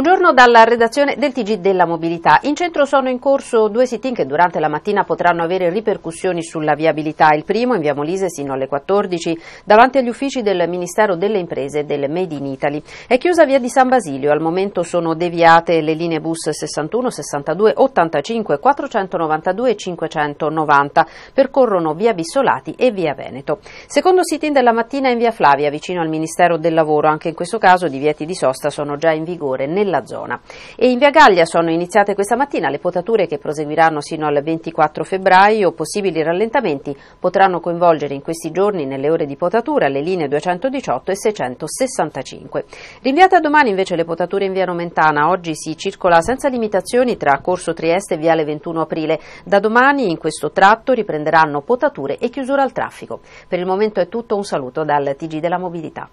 Buongiorno dalla redazione del TG della Mobilità. In centro sono in corso due sit-in che durante la mattina potranno avere ripercussioni sulla viabilità. Il primo in via Molise sino alle 14 davanti agli uffici del Ministero delle Imprese e del Made in Italy. È chiusa via di San Basilio. Al momento sono deviate le linee bus 61, 62, 85, 492 e 590. Percorrono via Bissolati e via Veneto. Secondo sit-in della mattina in via Flavia vicino al Ministero del Lavoro. Anche in questo caso divieti di sosta sono già in vigore nella della zona. E in Via Gaglia sono iniziate questa mattina le potature che proseguiranno sino al 24 febbraio. Possibili rallentamenti potranno coinvolgere in questi giorni nelle ore di potatura le linee 218 e 665. Rinviate a domani invece le potature in Via Nomentana. Oggi si circola senza limitazioni tra Corso Trieste e Viale 21 Aprile. Da domani in questo tratto riprenderanno potature e chiusura al traffico. Per il momento è tutto, un saluto dal TG della Mobilità.